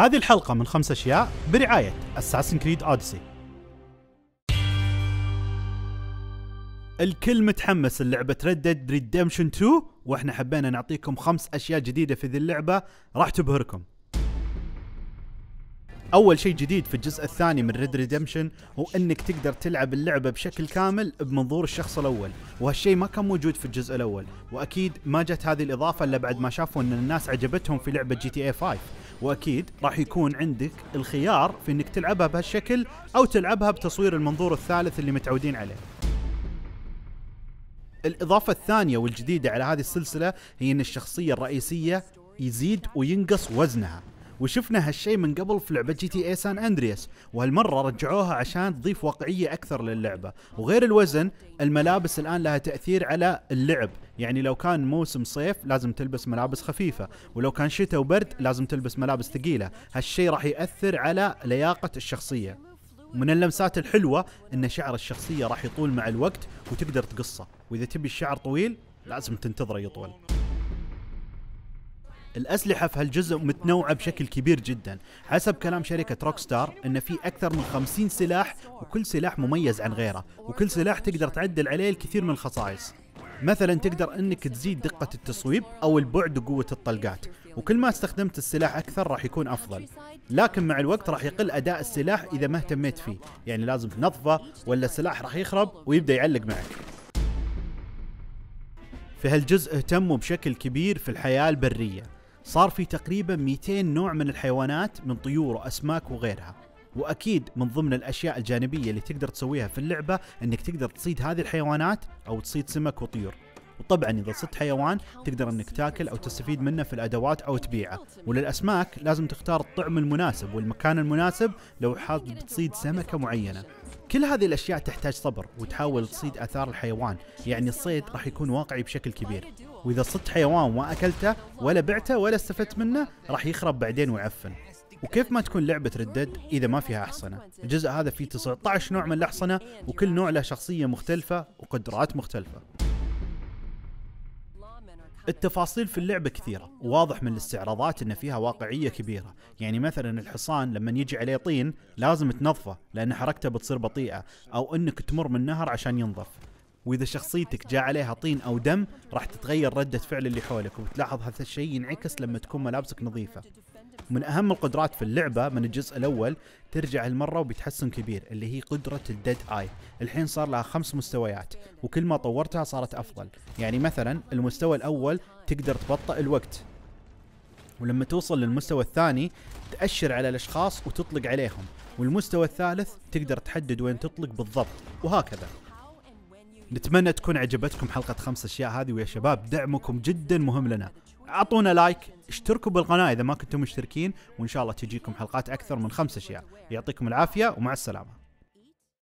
هذه الحلقة من خمس أشياء برعاية أساسن كريد أوديسي الكل متحمس للعبة Red Dead Redemption 2 واحنا حبينا نعطيكم خمس أشياء جديدة في ذي اللعبة راح تبهركم اول شيء جديد في الجزء الثاني من ريد ريدمشن هو انك تقدر تلعب اللعبه بشكل كامل بمنظور الشخص الاول وهالشيء ما كان موجود في الجزء الاول واكيد ما جت هذه الاضافه الا بعد ما شافوا ان الناس عجبتهم في لعبه جي تي اي 5 واكيد راح يكون عندك الخيار في انك تلعبها بهالشكل او تلعبها بتصوير المنظور الثالث اللي متعودين عليه الإضافة الثانية والجديدة على هذه السلسلة هي أن الشخصية الرئيسية يزيد وينقص وزنها وشفنا هالشيء من قبل في لعبه جي تي اي سان اندرياس وهالمره رجعوها عشان تضيف واقعيه اكثر للعبه وغير الوزن الملابس الان لها تاثير على اللعب يعني لو كان موسم صيف لازم تلبس ملابس خفيفه ولو كان شتاء وبرد لازم تلبس ملابس ثقيله هالشيء راح ياثر على لياقه الشخصيه من اللمسات الحلوه ان شعر الشخصيه راح يطول مع الوقت وتقدر تقصه واذا تبي الشعر طويل لازم تنتظره يطول الأسلحة في هالجزء متنوعة بشكل كبير جدا حسب كلام شركة روك ستار أن في أكثر من 50 سلاح وكل سلاح مميز عن غيره وكل سلاح تقدر تعدل عليه الكثير من الخصائص مثلا تقدر انك تزيد دقة التصويب او البعد وقوة الطلقات وكل ما استخدمت السلاح اكثر راح يكون افضل لكن مع الوقت راح يقل اداء السلاح اذا ما اهتميت فيه يعني لازم تنظفه ولا السلاح راح يخرب ويبدا يعلق معك في هالجزء اهتموا بشكل كبير في الحياة البرية صار في تقريبا 200 نوع من الحيوانات من طيور واسماك وغيرها واكيد من ضمن الاشياء الجانبيه اللي تقدر تسويها في اللعبه انك تقدر تصيد هذه الحيوانات او تصيد سمك وطيور وطبعا اذا صدت حيوان تقدر انك تاكل او تستفيد منه في الادوات او تبيعه وللاسماك لازم تختار الطعم المناسب والمكان المناسب لو حاب تصيد سمكه معينه كل هذه الأشياء تحتاج صبر وتحاول تصيد أثار الحيوان يعني الصيد راح يكون واقعي بشكل كبير وإذا صدت حيوان وما أكلته ولا بعته ولا استفدت منه راح يخرب بعدين ويعفن وكيف ما تكون لعبة ردد إذا ما فيها أحصنة الجزء هذا فيه 19 نوع من الأحصنة وكل نوع له شخصية مختلفة وقدرات مختلفة التفاصيل في اللعبة كثيرة وواضح من الاستعراضات أن فيها واقعية كبيرة يعني مثلا الحصان لما يجي عليه طين لازم تنظفه لأن حركته بتصير بطيئة أو أنك تمر من نهر عشان ينظف وإذا شخصيتك جاء عليها طين أو دم راح تتغير ردة فعل اللي حولك وتلاحظ هذا الشيء ينعكس لما تكون ملابسك نظيفة ومن اهم القدرات في اللعبه من الجزء الاول ترجع هالمره وبتحسن كبير اللي هي قدره الديد اي الحين صار لها خمس مستويات وكل ما طورتها صارت افضل يعني مثلا المستوى الاول تقدر تبطئ الوقت ولما توصل للمستوى الثاني تأشر على الأشخاص وتطلق عليهم والمستوى الثالث تقدر تحدد وين تطلق بالضبط وهكذا نتمنى تكون عجبتكم حلقة خمس أشياء هذه ويا شباب دعمكم جدا مهم لنا اعطونا لايك اشتركوا بالقناه اذا ما كنتم مشتركين وان شاء الله تجيكم حلقات اكثر من خمس اشياء يعطيكم العافيه ومع السلامه